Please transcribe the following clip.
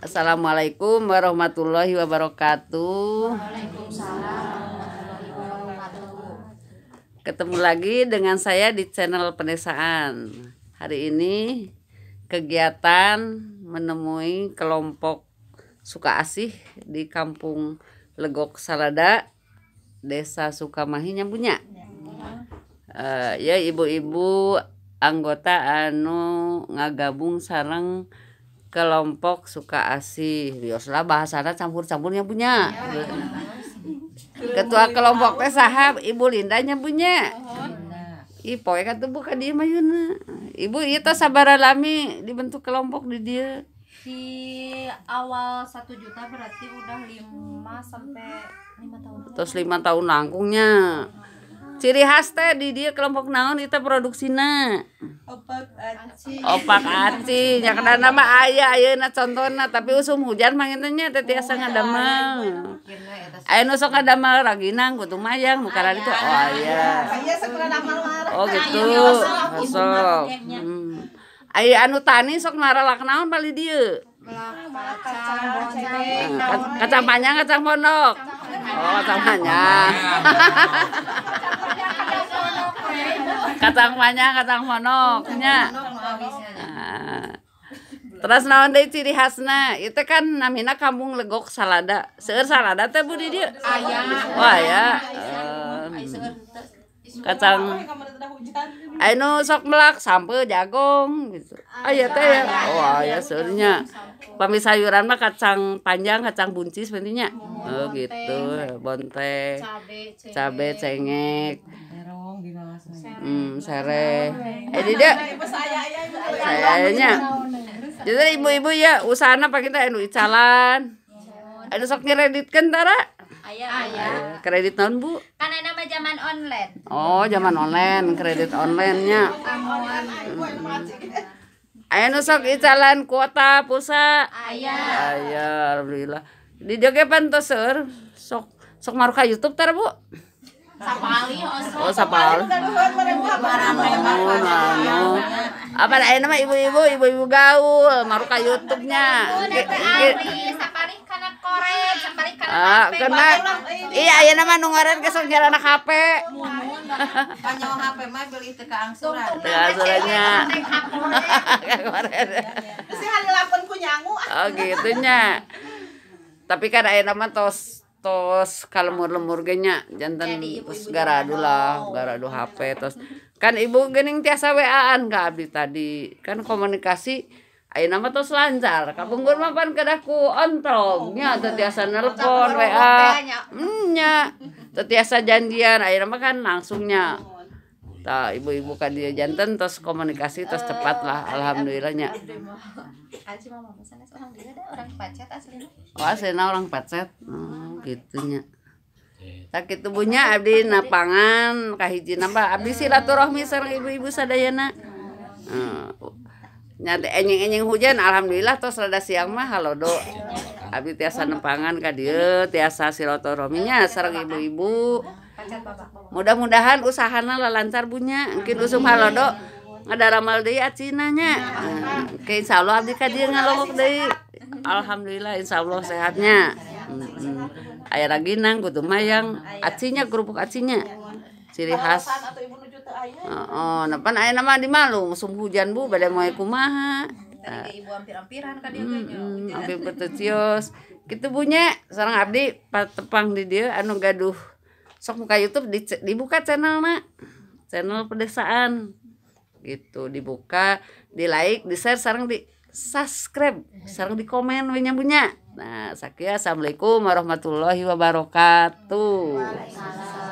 Assalamualaikum warahmatullahi wabarakatuh. Ketemu lagi dengan saya di channel Penesaan. Hari ini kegiatan menemui kelompok suka asih di kampung Legok Salada, Desa Sukamahi Nyambunya. Uh, ya ibu-ibu anggota anu ngagabung sarang kelompok suka asih bioslah bahasana campur-campurnya punya ketua kelompok teh sahab ibu lindanya punya Ih, poe kan tuh bukan dia mayuna. Ibu iya tuh sabar alami dibentuk kelompok di dia. Di awal satu juta berarti udah lima sampai lima tahun. Terus lima tahun langkungnya ciri khas teh di dia kelompok naon itu produksinya opak aci opak aci ya nama ayah ayah na contohnya tapi usum hujan manginnya teh ada mal ayah ada mal raginang kutu mayang mukaran tuh oh iya, iya, iya, iya. Ya, oh, oh gitu sok hmm. ayah anu tani sok marah lak naon pali dia kacang panjang kacang pondok oh kacang panjang katang panjang, katang monoknya. terus naon deh ciri khasnya itu kan namina kampung legok salada seur salada teh budi dia ayah wah ya um, kacang Aino sok melak sampe jagung gitu ah, ayo iya, teh ya iya, oh ya iya, sebenarnya pami sayuran mah kacang panjang kacang buncis sebenarnya oh gitu bonte, cabe cengek hmm sere eh dia ya, sayanya jadi ibu-ibu ya usahana pak kita anu icalan anu sok ngereditkan tara ayah ayah kredit non bu zaman online. Oh, zaman online, kredit onlinenya. Ayo nusok icalan kuota pulsa. Ayah. Ayah, alhamdulillah. Di Jogja tuh sok sok maruka YouTube tar bu. Sapali, oh, sapali. Oh, Apa ada nama ibu-ibu, ibu-ibu gaul, maru YouTube-nya. Sapali kana korek, sapali kana. Ah, kena. Iya, aya nama nungaran ngaran ke anak HP. Panyawa HP mah beli teu ka angsuran. Teu angsurannya. Kemarin. Bisi halilapan ku nyangu. Oh, gitu nya. Tapi kan aya nama tos tos mur lemur genya jantan terus garadu lah garadu HP tos kan ibu gening tiasa waan gak abdi tadi kan komunikasi ayo nama tos lancar kabungkur oh. mapan kedaku ontong oh, nya tiasa nelpon WA nya hmm, tiasa janjian ayo nama kan langsungnya oh. ta ibu-ibu kan dia jantan tos komunikasi tos cepat lah eh, alhamdulillahnya orang pacet oh aslinya orang pacet gitunya iya. sakit tubuhnya Abdi napangan kahiji nambah Abdi silaturahmi sering ibu-ibu sadayana eh, nyate enyeng-enyeng hujan alhamdulillah tos rada siang mah halodo Abdi tiasa napangan ka tiasa silaturahminya sering ibu-ibu mudah-mudahan usahana lancar bunya mungkin usum do ada ramal deui acinanya eh, ke insyaallah abdi ka dieu ngalongok deui alhamdulillah insyaallah sehatnya aya raginang kudu mayang acinya kerupuk acinya iya. ciri khas oh, oh napan aya nama di malu musim hujan bu badai mau iya. kumaha Tadi ah. ibu hampir-hampiran kan dia hmm, punya seorang abdi tepang di dia anu gaduh sok muka YouTube di, dibuka channel nak channel pedesaan gitu dibuka di like di share sekarang di subscribe sekarang di komen banyak, banyak. Nah, sakia ya. assalamualaikum warahmatullahi wabarakatuh.